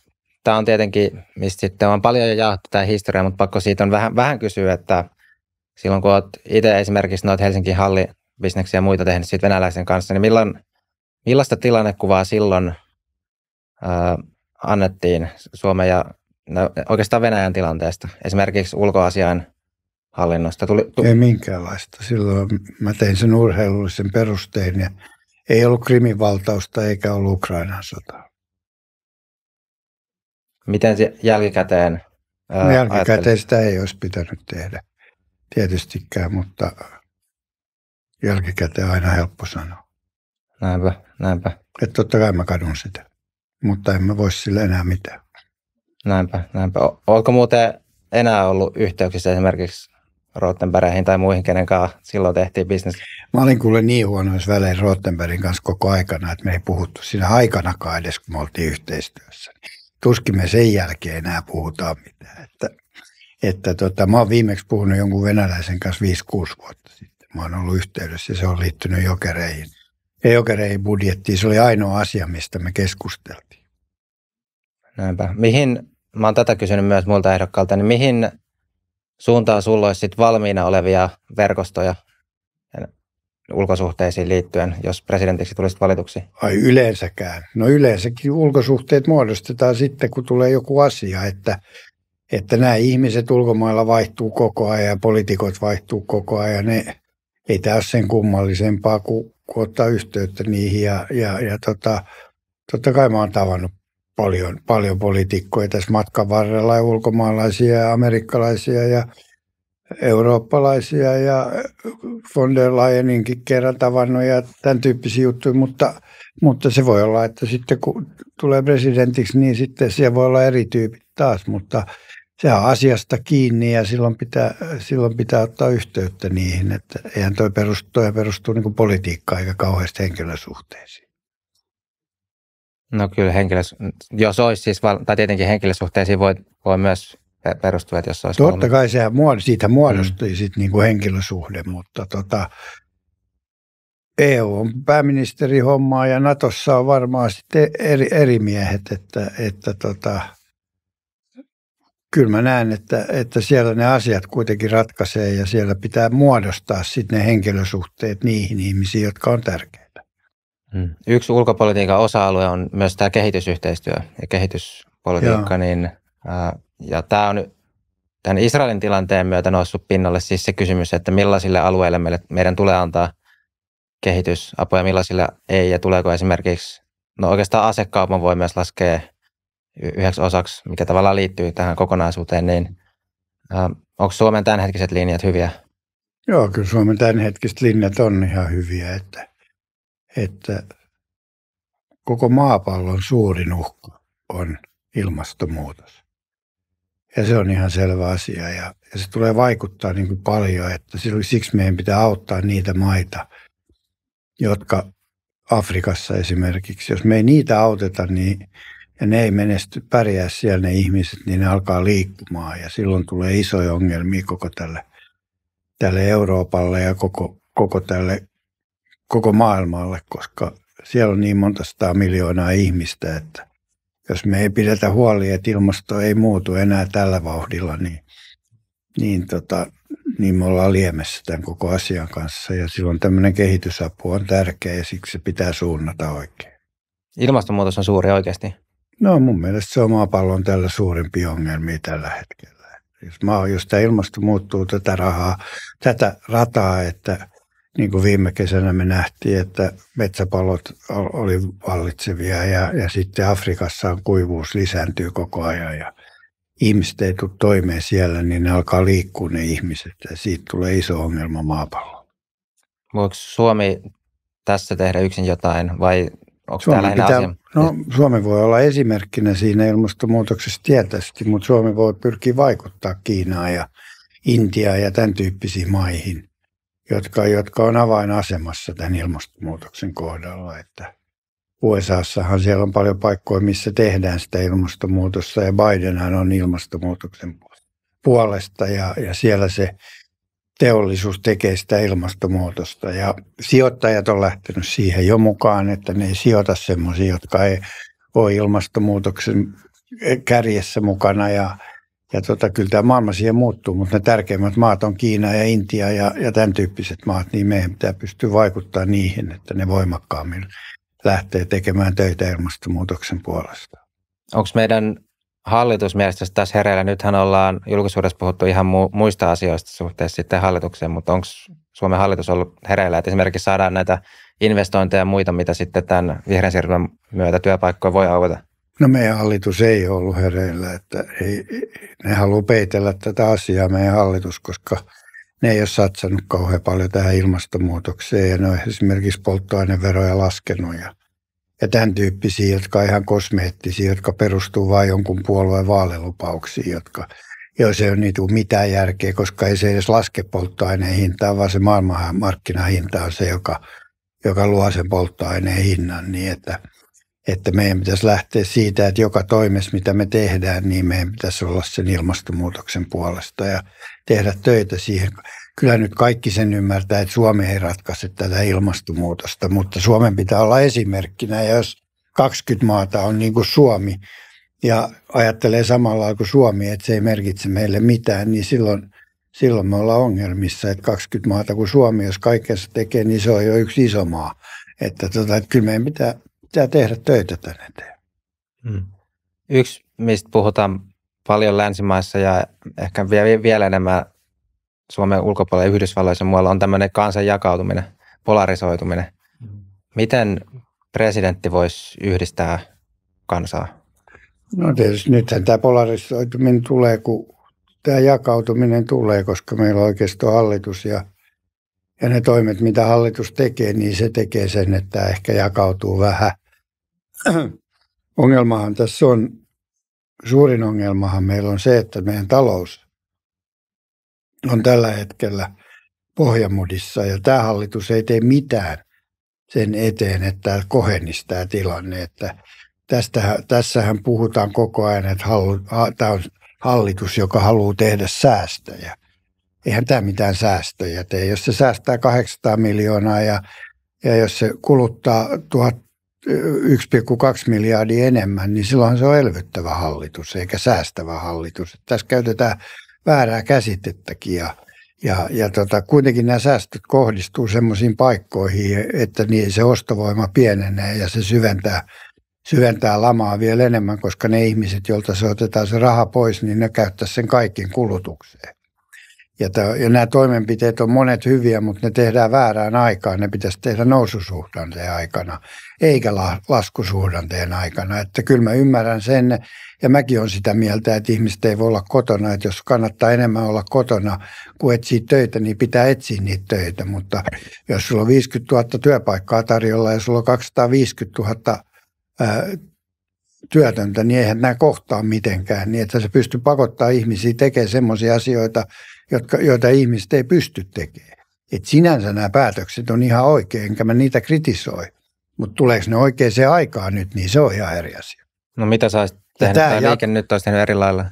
tämä on tietenkin, mistä sitten on paljon jo jaettu tämä historia, mutta pakko siitä on vähän, vähän kysyä, että silloin kun olet itse esimerkiksi noita Helsingin bisneksiä ja muita tehnyt siitä venäläisen kanssa, niin milloin, millaista tilannekuvaa silloin ää, annettiin Suomen ja No, oikeastaan Venäjän tilanteesta. Esimerkiksi ulkoasian hallinnosta. Tuli, tu- Ei minkäänlaista. Silloin mä tein sen urheilullisen perustein ja ei ollut krimin valtausta eikä ollut Ukrainan sotaa. Miten se jälkikäteen ää, no, Jälkikäteen ajattelin? sitä ei olisi pitänyt tehdä tietystikään, mutta jälkikäteen aina helppo sanoa. Näinpä, näinpä. Että totta kai mä kadun sitä, mutta en mä voi sille enää mitään. Näinpä, näinpä. Oletko muuten enää ollut yhteyksissä esimerkiksi Rottenbergin tai muihin, kenen kanssa silloin tehtiin business. Mä olin kuule niin huonoissa välein Rottenbergin kanssa koko aikana, että me ei puhuttu siinä aikanakaan edes, kun me oltiin yhteistyössä. Tuskin me sen jälkeen enää puhutaan mitään. Että, että tota, mä oon viimeksi puhunut jonkun venäläisen kanssa 5-6 vuotta sitten. Mä oon ollut yhteydessä ja se on liittynyt jokereihin. Ja jokereihin budjettiin, se oli ainoa asia, mistä me keskusteltiin. Näinpä. Mihin, mä oon tätä kysynyt myös muilta ehdokkailta, niin mihin suuntaan sulla olisi sit valmiina olevia verkostoja ulkosuhteisiin liittyen, jos presidentiksi tulisit valituksi? Ai yleensäkään. No yleensäkin ulkosuhteet muodostetaan sitten, kun tulee joku asia, että, että nämä ihmiset ulkomailla vaihtuu koko ajan ja poliitikot vaihtuu koko ajan. Ne, ei tämä ole sen kummallisempaa kuin, kuin ottaa yhteyttä niihin ja, ja, ja tota, totta kai mä oon tavannut paljon, paljon poliitikkoja tässä matkan varrella ja ulkomaalaisia ja amerikkalaisia ja eurooppalaisia ja von der Leyeninkin kerran tavannut ja tämän tyyppisiä juttuja, mutta, mutta se voi olla, että sitten kun tulee presidentiksi, niin sitten siellä voi olla eri tyypit taas, mutta se on asiasta kiinni ja silloin pitää, silloin pitää ottaa yhteyttä niihin, että eihän tuo perustu, perustuu niin politiikkaan eikä kauheasti henkilösuhteisiin. No kyllä henkilös... jos olisi siis, val... tai tietenkin henkilösuhteisiin voi, voi myös perustua, että jos olisi Totta kolme. kai se muod... siitä mm. muodostui mm. sitten niin kuin henkilösuhde, mutta tota, EU on pääministeri hommaa ja Natossa on varmaan sitten eri, eri miehet, että, että tota, kyllä mä näen, että, että siellä ne asiat kuitenkin ratkaisee ja siellä pitää muodostaa sitten ne henkilösuhteet niihin ihmisiin, jotka on tärkeitä. Mm. Yksi ulkopolitiikan osa-alue on myös tämä kehitysyhteistyö ja kehityspolitiikka. Niin, ja tämä on tämän Israelin tilanteen myötä noussut pinnalle siis se kysymys, että millaisille alueille meidän tulee antaa kehitysapua ja millaisille ei. Ja tuleeko esimerkiksi, no oikeastaan asekaupan voi myös laskea yhdeksi osaksi, mikä tavallaan liittyy tähän kokonaisuuteen, niin onko Suomen tämänhetkiset linjat hyviä? Joo, kyllä Suomen tämänhetkiset linjat on ihan hyviä, että että koko maapallon suurin uhka on ilmastonmuutos. Ja se on ihan selvä asia ja, ja se tulee vaikuttaa niin kuin paljon, että siksi meidän pitää auttaa niitä maita, jotka Afrikassa esimerkiksi, jos me ei niitä auteta, niin ja ne ei menesty, pärjää siellä ne ihmiset, niin ne alkaa liikkumaan ja silloin tulee isoja ongelmia koko tälle, tälle Euroopalle ja koko, koko tälle koko maailmalle, koska siellä on niin monta sata miljoonaa ihmistä, että jos me ei pidetä huoli, että ilmasto ei muutu enää tällä vauhdilla, niin, niin, tota, niin me ollaan liemessä tämän koko asian kanssa. Ja silloin tämmöinen kehitysapu on tärkeä ja siksi se pitää suunnata oikein. Ilmastonmuutos on suuri oikeasti. No mun mielestä se on maapallon tällä suurimpia ongelmia tällä hetkellä. Jos, maa, jos tämä ilmasto muuttuu tätä rahaa, tätä rataa, että niin kuin viime kesänä me nähtiin, että metsäpalot oli vallitsevia ja, ja sitten Afrikassa on kuivuus lisääntyy koko ajan ja ihmiset ei tule toimeen siellä, niin ne alkaa liikkua ne ihmiset ja siitä tulee iso ongelma maapallo. Voiko Suomi tässä tehdä yksin jotain vai onko Suomi tämä pitää, asia? No, Suomi voi olla esimerkkinä siinä ilmastonmuutoksessa tietysti, mutta Suomi voi pyrkiä vaikuttaa Kiinaan ja Intiaan ja tämän tyyppisiin maihin – jotka, jotka on avainasemassa tämän ilmastonmuutoksen kohdalla. Että USAssahan siellä on paljon paikkoja, missä tehdään sitä ilmastonmuutosta ja Bidenhan on ilmastonmuutoksen puolesta ja, ja siellä se teollisuus tekee sitä ilmastonmuutosta ja sijoittajat on lähtenyt siihen jo mukaan, että ne ei sijoita semmoisia, jotka ei ole ilmastonmuutoksen kärjessä mukana ja – ja tota, kyllä tämä maailma siihen muuttuu, mutta ne tärkeimmät maat on Kiina ja Intia ja, ja tämän tyyppiset maat, niin meidän pitää pystyä vaikuttaa niihin, että ne voimakkaammin lähtee tekemään töitä ilmastonmuutoksen puolesta. Onko meidän hallitus mielestäsi tässä hereillä? Nythän ollaan julkisuudessa puhuttu ihan muista asioista suhteessa sitten hallitukseen, mutta onko Suomen hallitus ollut hereillä, että esimerkiksi saadaan näitä investointeja ja muita, mitä sitten tämän vihreän siirtymän myötä työpaikkoja voi avata? No meidän hallitus ei ollut hereillä, että ei, ne haluaa peitellä tätä asiaa meidän hallitus, koska ne ei ole satsannut kauhean paljon tähän ilmastonmuutokseen ja ne on esimerkiksi polttoaineveroja laskenut ja, ja tämän tyyppisiä, jotka on ihan kosmeettisia, jotka perustuu vain jonkun puolueen vaalilupauksiin, jotka, jos ei ole niitä mitään järkeä, koska ei se edes laske polttoaineen hintaa, vaan se maailmanmarkkinahinta on se, joka, joka luo sen polttoaineen hinnan niin, että – että meidän pitäisi lähteä siitä, että joka toimessa, mitä me tehdään, niin meidän pitäisi olla sen ilmastonmuutoksen puolesta ja tehdä töitä siihen. Kyllä nyt kaikki sen ymmärtää, että Suomi ei ratkaise tätä ilmastonmuutosta, mutta Suomen pitää olla esimerkkinä. Ja jos 20 maata on niin kuin Suomi ja ajattelee samalla kuin Suomi, että se ei merkitse meille mitään, niin silloin, silloin me ollaan ongelmissa. Että 20 maata kuin Suomi, jos kaikessa tekee, niin se on jo yksi iso maa. Että, tota, että kyllä meidän pitää pitää tehdä töitä tänne eteen. Mm. Yksi, mistä puhutaan paljon länsimaissa ja ehkä vielä enemmän Suomen ulkopuolella Yhdysvalloissa muualla on tämmöinen kansan jakautuminen, polarisoituminen. Mm. Miten presidentti voisi yhdistää kansaa? No tietysti nythän tämä polarisoituminen tulee, kun tämä jakautuminen tulee, koska meillä on hallitus ja, ja ne toimet, mitä hallitus tekee, niin se tekee sen, että ehkä jakautuu vähän ongelmahan tässä on, suurin ongelmahan meillä on se, että meidän talous on tällä hetkellä pohjamudissa ja tämä hallitus ei tee mitään sen eteen, että kohenisi tämä tilanne. Että tästähän, tässähän puhutaan koko ajan, että hallu, ha, tämä on hallitus, joka haluaa tehdä säästöjä. Eihän tämä mitään säästöjä tee. Jos se säästää 800 miljoonaa ja, ja jos se kuluttaa 1000 1,2 miljardia enemmän, niin silloin se on elvyttävä hallitus eikä säästävä hallitus. Tässä käytetään väärää käsitettäkin ja, ja, ja tota, kuitenkin nämä säästöt kohdistuu semmoisiin paikkoihin, että niin se ostovoima pienenee ja se syventää, syventää lamaa vielä enemmän, koska ne ihmiset, joilta se otetaan se raha pois, niin ne käyttää sen kaikkien kulutukseen. Ja, to, ja nämä toimenpiteet on monet hyviä, mutta ne tehdään väärään aikaan. Ne pitäisi tehdä noususuhdanteen aikana, eikä la, laskusuhdanteen aikana. Että kyllä mä ymmärrän sen, ja mäkin olen sitä mieltä, että ihmiset ei voi olla kotona. Että jos kannattaa enemmän olla kotona kuin etsiä töitä, niin pitää etsiä niitä töitä. Mutta jos sulla on 50 000 työpaikkaa tarjolla ja sulla on 250 000 ää, työtöntä, niin eihän nämä kohtaa mitenkään, niin että se pystyy pakottaa ihmisiä tekemään semmoisia asioita, jotka, joita ihmiset ei pysty tekemään. Et sinänsä nämä päätökset on ihan oikein, enkä mä niitä kritisoi. Mutta tuleeko ne se aikaa nyt, niin se on ihan eri asia. No mitä sä olisit tehnyt, tämä jat- liike nyt olisi tehnyt eri lailla?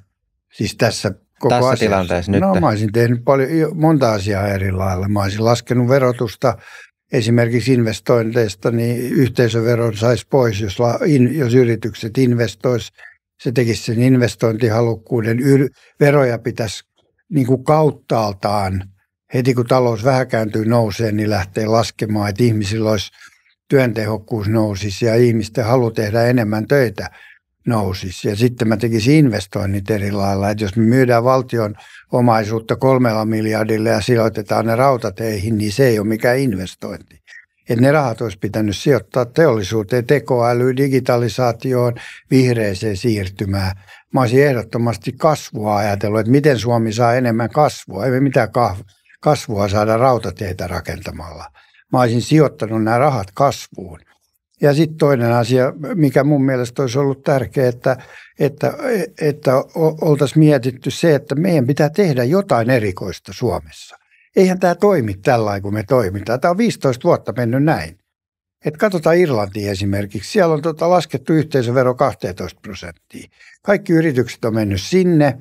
Siis tässä koko tässä asiassa. tilanteessa nyt? No mä olisin tehnyt paljon, monta asiaa eri lailla. Mä olisin laskenut verotusta, esimerkiksi investointeista, niin yhteisöveron saisi pois, jos, la, in, jos yritykset investois. Se tekisi sen investointihalukkuuden. Yl, veroja pitäisi niin kuin kauttaaltaan, heti kun talous vähän kääntyy nousee, niin lähtee laskemaan, että ihmisillä olisi työntehokkuus nousisi ja ihmisten halu tehdä enemmän töitä – nousisi. Ja sitten mä tekisin investoinnit eri lailla. Että jos me myydään valtion omaisuutta kolmella miljardilla ja sijoitetaan ne rautateihin, niin se ei ole mikään investointi. Että ne rahat olisi pitänyt sijoittaa teollisuuteen, tekoälyyn, digitalisaatioon, vihreiseen siirtymään. Mä olisin ehdottomasti kasvua ajatellut, että miten Suomi saa enemmän kasvua. Ei me mitään kasvua saada rautateitä rakentamalla. Mä olisin sijoittanut nämä rahat kasvuun ja sitten toinen asia, mikä mun mielestä olisi ollut tärkeää, että, että, että oltaisiin mietitty se, että meidän pitää tehdä jotain erikoista Suomessa. Eihän tämä toimi tällä kuin me toimitaan. Tämä on 15 vuotta mennyt näin. Et katsotaan Irlantia esimerkiksi. Siellä on tota laskettu yhteisövero 12 prosenttia. Kaikki yritykset on mennyt sinne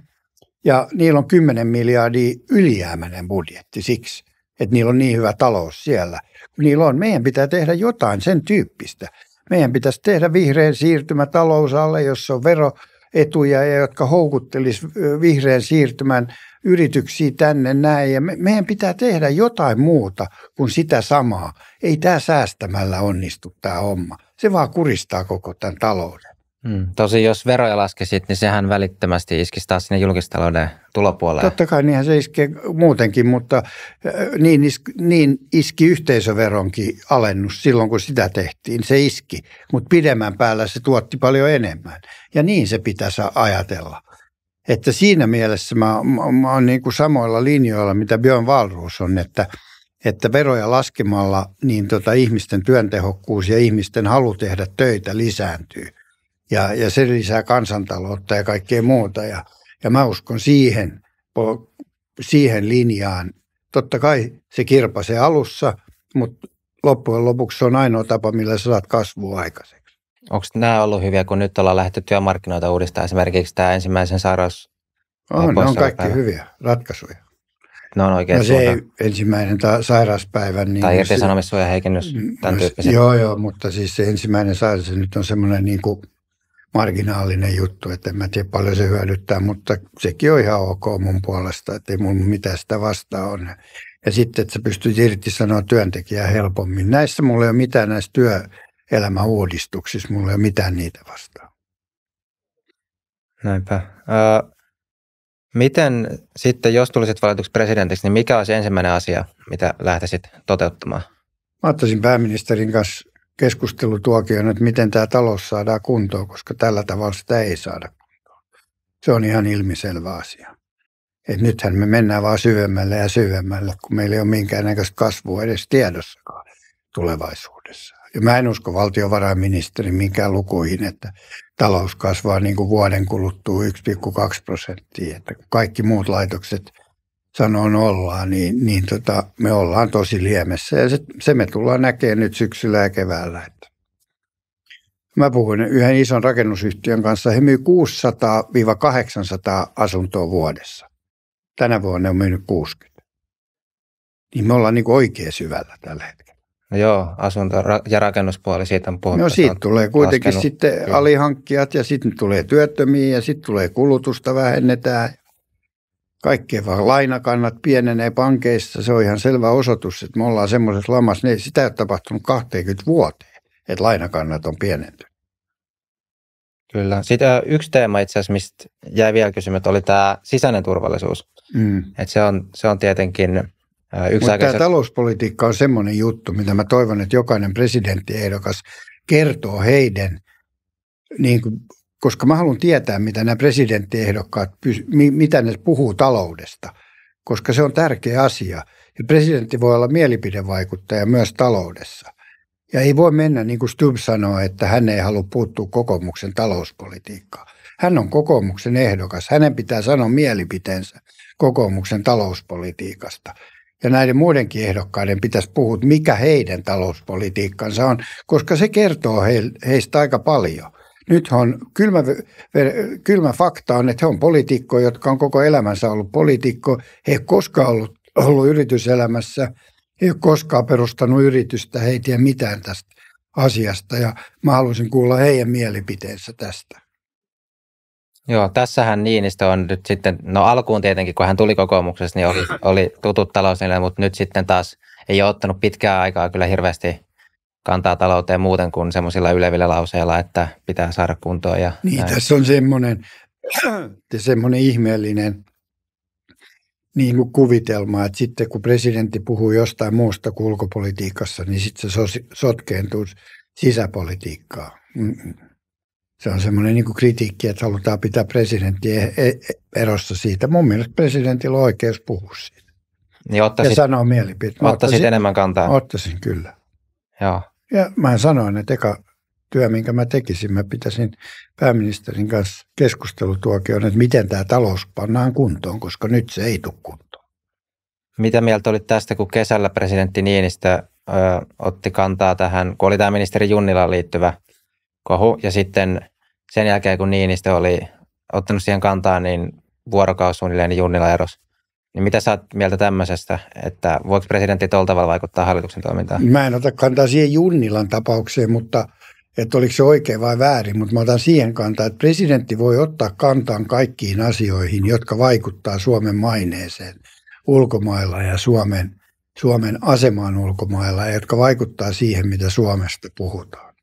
ja niillä on 10 miljardia ylijäämäinen budjetti siksi että niillä on niin hyvä talous siellä. Kun niillä on, meidän pitää tehdä jotain sen tyyppistä. Meidän pitäisi tehdä vihreän siirtymä talousalle, jossa on veroetuja, jotka houkuttelisi vihreän siirtymän yrityksiä tänne näin. Ja me, meidän pitää tehdä jotain muuta kuin sitä samaa. Ei tämä säästämällä onnistu tämä homma. Se vaan kuristaa koko tämän talouden. Mm. Tosi jos veroja laskisit, niin sehän välittömästi iskisi taas sinne julkistalouden tulopuolelle. Totta kai, niinhän se iskee muutenkin, mutta äh, niin iski, niin iski yhteisöveronkin alennus silloin, kun sitä tehtiin. Se iski, mutta pidemmän päällä se tuotti paljon enemmän. Ja niin se pitäisi ajatella. Että siinä mielessä mä, mä, mä oon niin kuin samoilla linjoilla, mitä Björn Valruus on, että – että veroja laskemalla niin tota ihmisten työntehokkuus ja ihmisten halu tehdä töitä lisääntyy ja, ja se lisää kansantaloutta ja kaikkea muuta. Ja, ja mä uskon siihen, siihen linjaan. Totta kai se kirpasee alussa, mutta loppujen lopuksi se on ainoa tapa, millä sä saat kasvua aikaiseksi. Onko nämä ollut hyviä, kun nyt ollaan lähdetty työmarkkinoita uudistamaan esimerkiksi tämä ensimmäisen sairaus? On, ne on kaikki päivä. hyviä ratkaisuja. No on oikein no se ei, ensimmäinen ta- sairauspäivä. Niin tai irtisanomissuojan heikennys, mm, tämän no, tyyppisen. Joo, joo, mutta siis se ensimmäinen sairaus nyt on semmoinen niin kuin – marginaalinen juttu, että en mä tiedä paljon se hyödyttää, mutta sekin on ihan ok mun puolesta, että ei mun mitään sitä vastaa on. Ja sitten, että sä pystyt sanoa työntekijää helpommin. Näissä mulla ei ole mitään näissä työelämäuudistuksissa, mulla ei ole mitään niitä vastaan. Näinpä. Ö, miten sitten, jos tulisit valituksi presidentiksi, niin mikä olisi ensimmäinen asia, mitä lähtisit toteuttamaan? Mä ottaisin pääministerin kanssa keskustelutuokion, että miten tämä talous saadaan kuntoon, koska tällä tavalla sitä ei saada kuntoon. Se on ihan ilmiselvä asia. Et nythän me mennään vaan syvemmälle ja syvemmälle, kun meillä ei ole minkäännäköistä kasvua edes tiedossakaan tulevaisuudessa. Ja mä en usko valtiovarainministerin minkään lukuihin, että talous kasvaa niin kuin vuoden kuluttua 1,2 prosenttia, että kaikki muut laitokset – sanon ollaan, niin, niin tota, me ollaan tosi liemessä. Ja se, se me tullaan näkemään nyt syksyllä ja keväällä. Että. Mä puhuin yhden ison rakennusyhtiön kanssa. He myy 600-800 asuntoa vuodessa. Tänä vuonna ne on myynyt 60. Niin me ollaan niin oikein syvällä tällä hetkellä. No joo, asunto- ja rakennuspuoli siitä on puhuttu. No siitä tulee kuitenkin laskenut. sitten alihankkijat ja sitten tulee työttömiä ja sitten tulee kulutusta vähennetään – kaikkea vaan lainakannat pienenee pankeissa. Se on ihan selvä osoitus, että me ollaan semmoisessa lamassa. Niin sitä ei ole tapahtunut 20 vuoteen, että lainakannat on pienentynyt. Kyllä. Sitten yksi teema itse asiassa, mistä jäi vielä kysymys, oli tämä sisäinen turvallisuus. Mm. Et se, on, se on tietenkin äh, yksi Mutta tämä talouspolitiikka on semmoinen juttu, mitä mä toivon, että jokainen presidenttiehdokas kertoo heidän niin kuin koska mä haluan tietää, mitä nämä presidenttiehdokkaat, mitä ne puhuu taloudesta, koska se on tärkeä asia. Ja presidentti voi olla mielipidevaikuttaja myös taloudessa. Ja ei voi mennä, niin kuin Stubb sanoi, että hän ei halua puuttua kokoomuksen talouspolitiikkaan. Hän on kokoomuksen ehdokas. Hänen pitää sanoa mielipiteensä kokoomuksen talouspolitiikasta. Ja näiden muidenkin ehdokkaiden pitäisi puhua, mikä heidän talouspolitiikkansa on, koska se kertoo heistä aika paljon. Nythän on kylmä, kylmä fakta on, että he on poliitikkoja, jotka on koko elämänsä ollut poliitikko. He ei koskaan ollut, ollut yrityselämässä, ei koskaan perustanut yritystä, he ei tiedä mitään tästä asiasta. Ja mä haluaisin kuulla heidän mielipiteensä tästä. Joo, tässähän Niinistö on nyt sitten, no alkuun tietenkin, kun hän tuli kokoomuksessa, niin oli, oli tutut talousneljä, mutta nyt sitten taas ei ole ottanut pitkää aikaa kyllä hirveästi kantaa talouteen muuten kuin semmoisilla ylevillä lauseilla, että pitää saada kuntoon. Ja niin, näin. tässä on semmoinen, semmoinen ihmeellinen niin kuin kuvitelma, että sitten kun presidentti puhuu jostain muusta kuin ulkopolitiikassa, niin sitten se sotkeentuu sisäpolitiikkaa. Se on semmoinen niin kritiikki, että halutaan pitää presidentti e-, e-, erossa siitä. Mun mielestä presidentillä on oikeus puhua siitä. Niin ottaisit, ja sanoa mielipiteet. Ottaisit, ottaisit enemmän kantaa. Ottaisin, kyllä. Joo. Ja mä sanoin, että eka työ, minkä mä tekisin, mä pitäisin pääministerin kanssa keskustelutuokion, että miten tämä talous pannaan kuntoon, koska nyt se ei tule kuntoon. Mitä mieltä olit tästä, kun kesällä presidentti Niinistö ö, otti kantaa tähän, kun oli tämä ministeri Junnilaan liittyvä kohu, ja sitten sen jälkeen, kun Niinistö oli ottanut siihen kantaa, niin vuorokausi suunnilleen niin Junnila erosi? Niin mitä sä oot mieltä tämmöisestä, että voiko presidentti tuolla tavalla vaikuttaa hallituksen toimintaan? Mä en ota kantaa siihen Junnilan tapaukseen, mutta että oliko se oikein vai väärin, mutta mä otan siihen kantaa, että presidentti voi ottaa kantaan kaikkiin asioihin, jotka vaikuttaa Suomen maineeseen ulkomailla ja Suomen, Suomen asemaan ulkomailla, ja jotka vaikuttaa siihen, mitä Suomesta puhutaan.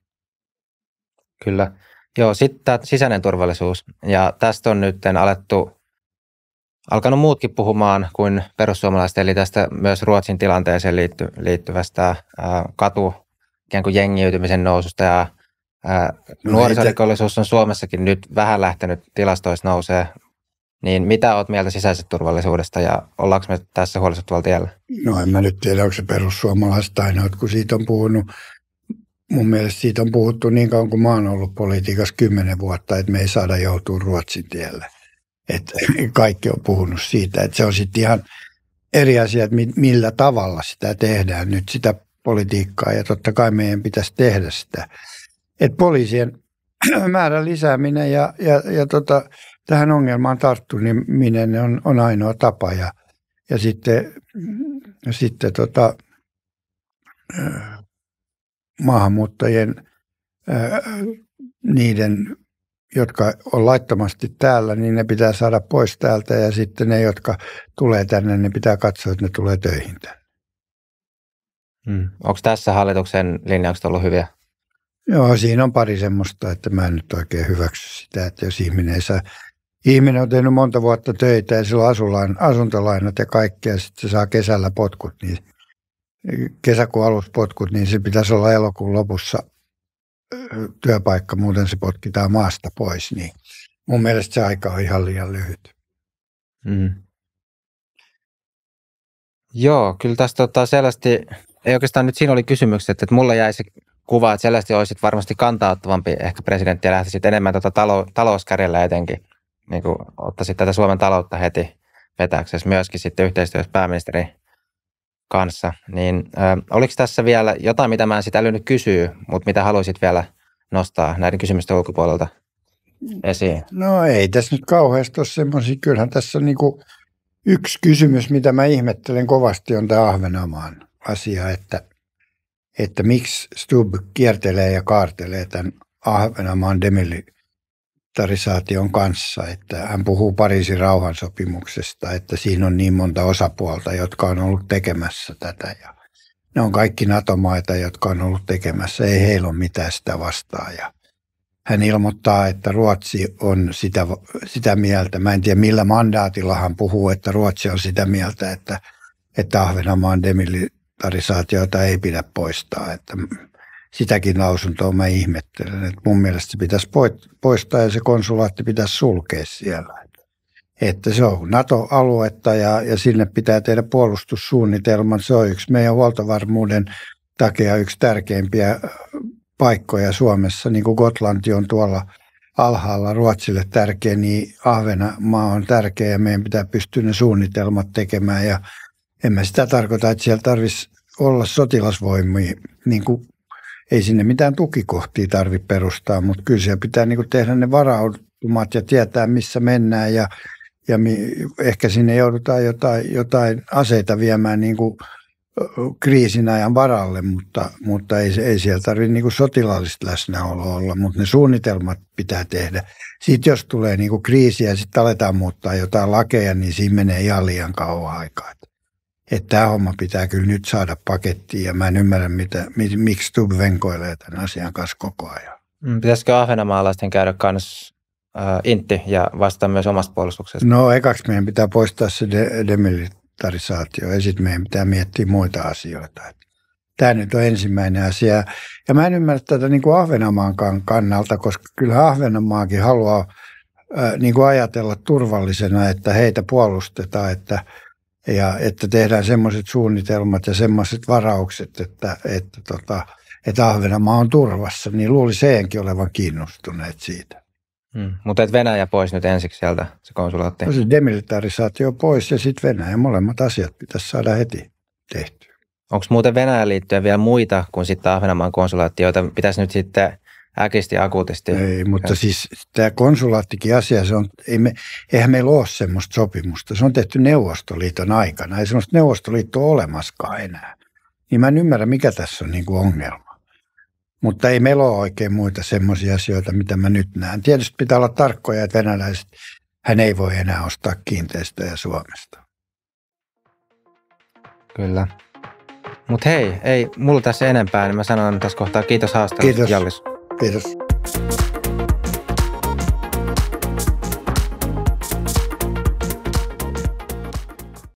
Kyllä. Joo, sitten sisäinen turvallisuus. Ja tästä on nyt alettu alkanut muutkin puhumaan kuin perussuomalaiset, eli tästä myös Ruotsin tilanteeseen liitty, liittyvästä ää, katu ikään kuin jengiytymisen noususta ja no, nuorisorikollisuus on Suomessakin nyt vähän lähtenyt tilastoissa nousee. Niin mitä oot mieltä sisäisestä turvallisuudesta ja ollaanko me tässä huolestuttavalla tiellä? No en mä nyt tiedä, onko se perussuomalaiset ainoat, kun siitä on puhunut. Mun mielestä siitä on puhuttu niin kauan kuin mä oon ollut politiikassa kymmenen vuotta, että me ei saada joutua Ruotsin tielle. Että kaikki on puhunut siitä, että se on sitten ihan eri asia, että millä tavalla sitä tehdään nyt sitä politiikkaa ja totta kai meidän pitäisi tehdä sitä. Että poliisien määrän lisääminen ja, ja, ja tota, tähän ongelmaan tarttuminen on, on ainoa tapa ja, ja sitten, ja sitten tota, äh, maahanmuuttajien äh, niiden jotka on laittomasti täällä, niin ne pitää saada pois täältä ja sitten ne, jotka tulee tänne, niin pitää katsoa, että ne tulee töihin tänne. Mm. Onko tässä hallituksen linjaukset ollut hyviä? Joo, siinä on pari semmoista, että mä en nyt oikein hyväksy sitä, että jos ihminen ei saa, ihminen on tehnyt monta vuotta töitä ja sillä on asuntolainat ja kaikkea, sitten se saa kesällä potkut, niin kesäkuun aluspotkut, niin se pitäisi olla elokuun lopussa työpaikka, muuten se potkitaan maasta pois, niin mun mielestä se aika on ihan liian lyhyt. Mm. Joo, kyllä tässä tota selvästi, ei oikeastaan nyt siinä oli kysymykset, että mulle jäi se kuva, että selvästi olisit varmasti kantaa ottavampi ehkä presidentti ja lähtisit enemmän tota talo, talouskärjellä etenkin, niin kuin ottaisit tätä Suomen taloutta heti vetääksesi myöskin sitten yhteistyössä pääministeri kanssa, niin ö, oliko tässä vielä jotain, mitä mä en sitä älynyt kysyä, mutta mitä haluaisit vielä nostaa näiden kysymysten ulkopuolelta esiin? No ei tässä nyt kauheasti ole semmoisia. Kyllähän tässä on niinku yksi kysymys, mitä mä ihmettelen kovasti, on tämä Ahvenomaan asia, että, että miksi Stubb kiertelee ja kaartelee tämän Ahvenomaan demili militarisaation kanssa, että hän puhuu Pariisin rauhansopimuksesta, että siinä on niin monta osapuolta, jotka on ollut tekemässä tätä ja ne on kaikki NATO-maita, jotka on ollut tekemässä, ei heillä ole mitään sitä vastaan ja hän ilmoittaa, että Ruotsi on sitä, sitä mieltä. Mä en tiedä millä mandaatilla hän puhuu, että Ruotsi on sitä mieltä, että, että Ahvenanmaan demilitarisaatiota ei pidä poistaa. Että sitäkin lausuntoa mä ihmettelen. Että mun mielestä se pitäisi poistaa ja se konsulaatti pitäisi sulkea siellä. Että se on NATO-aluetta ja, ja sinne pitää tehdä puolustussuunnitelman. Se on yksi meidän huoltovarmuuden takia yksi tärkeimpiä paikkoja Suomessa, niin kuin Gotlanti on tuolla alhaalla Ruotsille tärkeä, niin Ahvenanmaa on tärkeä ja meidän pitää pystyä ne suunnitelmat tekemään. Ja en mä sitä tarkoita, että siellä tarvitsisi olla sotilasvoimia niin kuin ei sinne mitään tukikohtia tarvitse perustaa, mutta kyllä siellä pitää niin tehdä ne varautumat ja tietää, missä mennään ja, ja mi, ehkä sinne joudutaan jotain, jotain aseita viemään niin kuin kriisin ajan varalle, mutta, mutta ei, ei siellä tarvitse niin sotilaallista läsnäoloa olla, mutta ne suunnitelmat pitää tehdä. Sitten jos tulee niin kriisiä ja sitten aletaan muuttaa jotain lakeja, niin siinä menee ihan liian kauan aikaa että tämä homma pitää kyllä nyt saada pakettiin ja mä en ymmärrä, mitä, miksi Stubb venkoilee tämän asian kanssa koko ajan. Mm, pitäisikö ahvenamaalaisten käydä kanssa äh, intti ja vastaa myös omasta puolustuksesta? No ekaksi meidän pitää poistaa se de- demilitarisaatio ja sitten meidän pitää miettiä muita asioita. Tämä nyt on ensimmäinen asia. Ja mä en ymmärrä tätä niin kuin Ahvenanmaankaan kannalta, koska kyllä Ahvenanmaakin haluaa äh, niin kuin ajatella turvallisena, että heitä puolustetaan, että – ja että tehdään semmoiset suunnitelmat ja semmoiset varaukset, että, että, tota, että Ahvenanmaa on turvassa, niin luuli senkin olevan kiinnostuneet siitä. Mm. Mutta et Venäjä pois nyt ensiksi sieltä, se konsulaatti. No se demilitarisaatio pois ja sitten Venäjä. Molemmat asiat pitäisi saada heti tehtyä. Onko muuten Venäjä liittyen vielä muita kuin sitten Ahvenanmaan konsulaatti, joita pitäisi nyt sitten äkisti akuutisti. Ei, mutta ja. siis tämä konsulaattikin asia, se on, ei me, eihän meillä ole semmoista sopimusta. Se on tehty Neuvostoliiton aikana, ei semmoista Neuvostoliittoa olemaskaan enää. Niin mä en ymmärrä, mikä tässä on niin kuin ongelma. Mutta ei meillä ole oikein muita semmoisia asioita, mitä mä nyt näen. Tietysti pitää olla tarkkoja, että venäläiset, hän ei voi enää ostaa kiinteistöjä Suomesta. Kyllä. Mutta hei, ei mulla tässä enempää, niin mä sanon tässä kohtaa kiitos haastattelusta. Kiitos. Jallis. Pero...